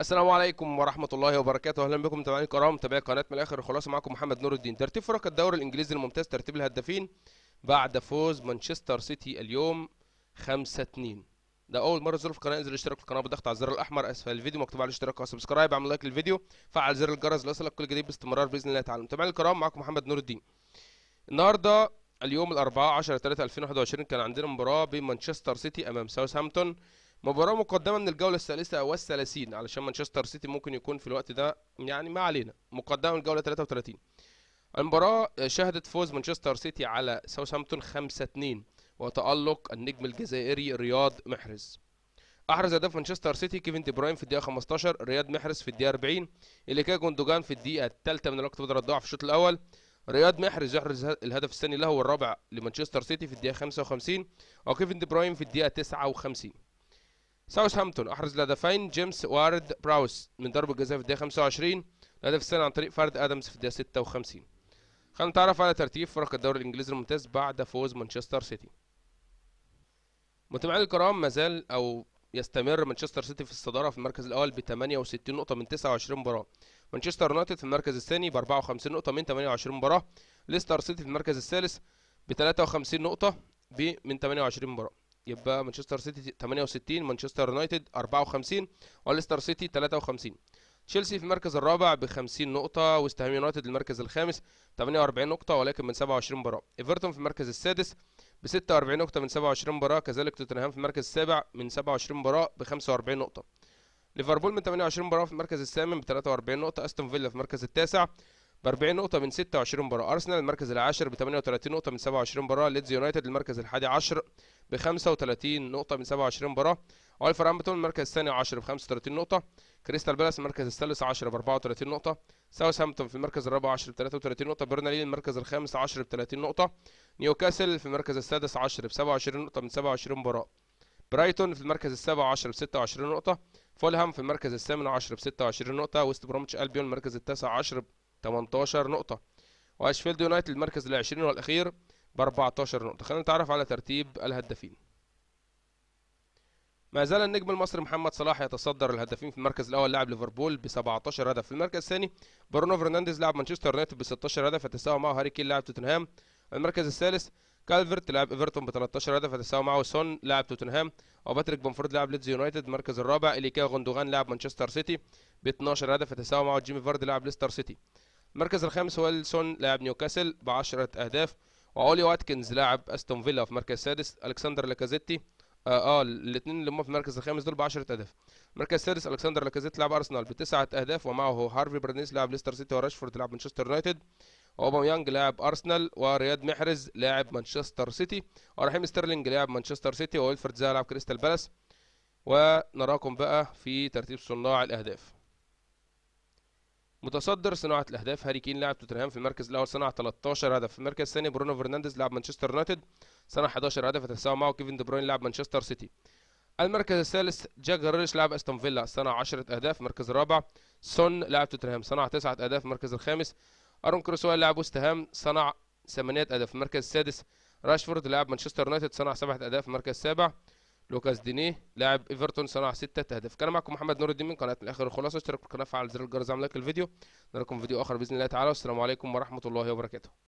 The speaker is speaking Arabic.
السلام عليكم ورحمة الله وبركاته، أهلا بكم متابعينا الكرام متابعي قناة من الآخر الخلاصة معكم محمد نور الدين، ترتيب فرق الدوري الإنجليزي الممتاز ترتيب الهدافين بعد فوز مانشستر سيتي اليوم 5 2 ده أول مرة تزور في القناة انزل اشترك في القناة بالضغط على الزر الأحمر أسفل الفيديو مكتوب على الاشتراك وسبسكرايب اعمل لايك للفيديو فعل زر الجرس ليصلك كل جديد باستمرار بإذن الله تعالى، متابعينا الكرام معكم محمد نور الدين. النهارده اليوم الأربعاء 10 3 2021 كان عندنا مباراة بين مانشستر سيتي أمام ساوثهامبتون مباراة مقدمة من الجولة الثالثة والثلاثين علشان مانشستر سيتي ممكن يكون في الوقت ده يعني ما علينا مقدمة من الجولة 33 المباراة شهدت فوز مانشستر سيتي على ساوثهامبتون 5-2 وتألق النجم الجزائري رياض محرز احرز اهداف مانشستر سيتي كيفن دي براين في الدقيقه 15 رياض محرز في الدقيقه 40 كان جوندوجان في الدقيقه الثالثه من الوقت بدل الضعف في الشوط الاول رياض محرز يحرز الهدف الثاني له والرابع لمانشستر سيتي في الدقيقه 55 وكيفن دي براين في الدقيقه 59 ساوثهامبتون احرز الهدفين جيمس وارد براوس من ضربه جزاء في الدقيقه 25 الهدف الثاني عن طريق فرد ادمز في الدقيقه 56 خلينا نتعرف على ترتيب فرق الدوري الانجليزي الممتاز بعد فوز مانشستر سيتي متابعينا الكرام ما زال او يستمر مانشستر سيتي في الصداره في المركز الاول ب 68 نقطه من 29 مباراه مانشستر يونايتد في المركز الثاني ب 54 نقطه من 28 مباراه ليستر سيتي في المركز الثالث ب 53 نقطه من 28 مباراه يبقى مانشستر سيتي 68 مانشستر يونايتد 54 وليستر سيتي 53 تشيلسي في المركز الرابع ب 50 نقطة وست هام يونايتد المركز الخامس 48 نقطة ولكن من 27 مباراة ايفرتون في المركز السادس ب 46 نقطة من 27 مباراة كذلك توتنهام في المركز السابع من 27 مباراة ب 45 نقطة ليفربول من 28 مباراة في المركز الثامن ب 43 نقطة استون فيلا في المركز التاسع ب 40 نقطة من 26 مباراة، أرسنال المركز العاشر ب 38 نقطة من 27 مباراة، ليدز يونايتد المركز الحادي عشر ب 35 نقطة من 27 مباراة، ولفرهامبتون المركز الثاني عشر ب 35 نقطة، كريستال بالاس المركز الثالث عشر ب 34 نقطة، ساوثهامبتون في المركز الرابع عشر ب 33 نقطة، بيرنالي المركز الخامس عشر ب 30 نقطة، نيوكاسل في المركز السادس عشر ب 27 نقطة من 27 مباراة. برايتون في المركز السابع عشر ب 26 نقطة، فولهام في المركز الثامن عشر ب 26 نقطة، ويست برومتش البيون المركز التاسع عشر ب 18 نقطة واشفيلد يونايتد المركز ال20 والأخير ب 14 نقطة خلينا نتعرف على ترتيب الهدافين ما زال النجم المصري محمد صلاح يتصدر الهدافين في المركز الاول لاعب ليفربول ب 17 هدف في المركز الثاني برونو فرنانديز لاعب مانشستر يونايتد ب 16 هدف يتساوى معه هاري كين لاعب توتنهام المركز الثالث كالفرت لاعب ايفرتون ب 13 هدف يتساوى معه سون لاعب توتنهام وباتريك بونفورد لاعب ليدز يونايتد المركز الرابع اليكا غوندوغان لاعب مانشستر سيتي ب 12 هدف يتساوى معه جيمي فارد لاعب ليستر سيتي المركز الخامس هو ويلسون لاعب نيوكاسل ب 10 اهداف واولي واتكنز لاعب استون فيلا في المركز السادس الكسندر لاكازيتي اه, آه الاثنين اللي هم في المركز الخامس دول ب 10 اهداف المركز السادس الكسندر لاكازيت لاعب ارسنال بتسعة اهداف ومعه هارفي برنيس لاعب ليستر سيتي وراشفورد لاعب مانشستر يونايتد اوباميانج لاعب ارسنال ورياض محرز لاعب مانشستر سيتي ورحيم ستيرلينج لاعب مانشستر سيتي وويلفرد زاه لاعب كريستال بالاس ونراكم بقى في ترتيب صناع الاهداف متصدر صناعه الاهداف هاري كين لاعب توتنهام في المركز الاول صنع 13 هدف في المركز الثاني برونو فرنانديز لاعب مانشستر يونايتد صنع 11 هدف تساوى معه كيفن دي بروين لاعب مانشستر سيتي المركز الثالث جاك جريليش لاعب استون فيلا صنع 10 اهداف المركز الرابع سون لاعب توتنهام صنع 9 اهداف المركز الخامس ارون كروسوال لاعب وست هام صنع 8 اهداف المركز السادس راشفورد لاعب مانشستر يونايتد صنع 7 اهداف المركز السابع لوكاس دينيه لاعب ايفرتون صنع ستة اهداف كان معكم محمد نور الدين من قناه الاخر الخلاصه اشتركوا في القناه فعل زر الجرس اعمل لايك الفيديو نراكم في فيديو اخر باذن الله تعالى والسلام عليكم ورحمه الله وبركاته